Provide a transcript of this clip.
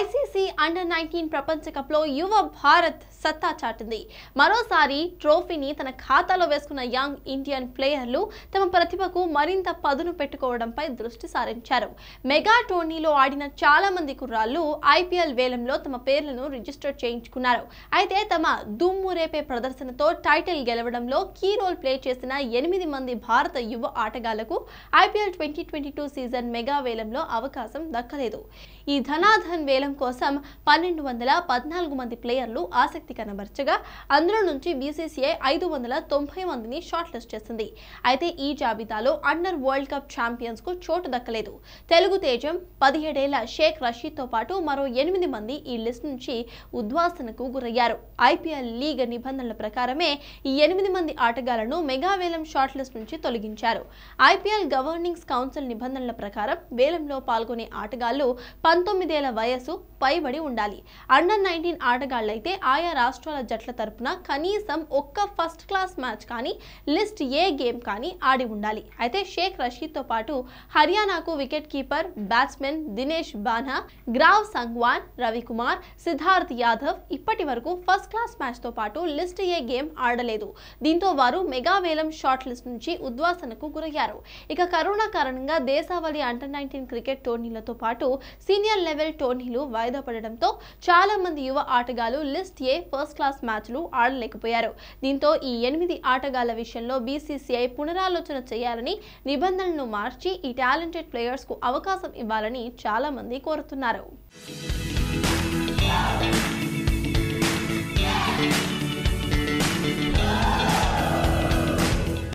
ICC under nineteen ప్రపంచ కప్లో యువ భారత్ సత్తా చాటింది మరోసారి ట్రోఫీని తన ఖాతాలో వేసుకున్న యంగ్ ఇండియన్ ప్లేయర్లు తమ ప్రతిభకు మరింత పదును పెట్టుకోవడంపై దృష్టి సారించారు మెగా టోర్నీలో ఆడిన చాలా మంది కుర్రాళ్ళు ఐపీఎల్ వేలంలో తమ పేర్లను రిజిస్టర్ చేయించుకున్నారు అయితే తమ దుమ్ము రేపే ప్రదర్శనతో టైటిల్ గెలవడంలో కీ రోల్ ప్లే చేసిన ఎనిమిది మంది భారత యువ ఆటగాళ్లకు IPL twenty twenty two season mega వేలంలో అవకాశం దక్కలేదు ఈ ధనాధన్ వేలం కోసం పన్నెండు వందల పద్నాలుగు మంది ప్లేయర్లు ఆసక్తి కనబరచగా అందులో నుంచి బీసీసీఐ ఐదు వందల తొంభై మందిని షార్ట్ లిస్ట్ చేసింది అయితే ఈ జాబితాలో అండర్ వరల్డ్ కప్ ఛాంపియన్స్ కు చోటు దక్కలేదు తెలుగు తేజం పదిహేడేళ్ల షేక్ రషీద్తో పాటు మరో ఎనిమిది మంది ఈ లిస్ట్ నుంచి ఉద్వాసనకు గురయ్యారు ఐపీఎల్ లీగ్ నిబంధనల ప్రకారమే ఈ ఎనిమిది మంది ఆటగాళ్లను మెగా వేలం షార్ట్ లిస్ట్ నుంచి తొలగించారు ఐపీఎల్ గవర్నింగ్స్ కౌన్సిల్ నిబంధనల ప్రకారం వేలంలో పాల్గొనే ఆటగాళ్లు పంతొమ్మిదేళ్ల వయస్సు వయసు పైబడి ఉండాలి అండర్ నైన్టీన్ ఆటగాళ్ళైతే ఆయా రాష్ట్రాల జట్ల తరపున కనీసం ఒక్క ఫస్ట్ క్లాస్ మ్యాచ్ కానీ లిస్ట్ ఏ గేమ్ కానీ ఆడి ఉండాలి అయితే షేక్ రషీద్తో పాటు హర్యానాకు wicket keeper batsman Dinesh Bana Garv Sangwan Ravikumar Siddharth Yadav ఇప్పటి వరకు ఫస్ట్ క్లాస్ మ్యాచ్తో పాటు లిస్ట్ ఏ గేమ్ ఆడలేదు దీంతో వారు మెగా వేలం షార్ట్ లిస్ట్ నుంచి ఉద్వాసనకు గురయ్యారు ఇక కరోనా కారణంగా దేశావళి అండర్ నైన్టీన్ క్రికెట్ టోర్నీలతో పాటు సీనియర్ లెవెల్ టోర్నీ మ్యాచ్లు వాయిదా పడడంతో చాలా మంది యువ ఆటగాళ్లు లిస్ట్ ఏ ఫస్ట్ క్లాస్ మ్యాచ్లు ఆడలేకపోయారు దీంతో ఈ ఎనిమిది ఆటగాళ్ల విషయంలో బీసీసీఐ పునరాలోచన చేయాలని నిబంధనలను మార్చి ఈ టాలెంటెడ్ ప్లేయర్స్ కు అవకాశం ఇవ్వాలని చాలా మంది కోరుతున్నారు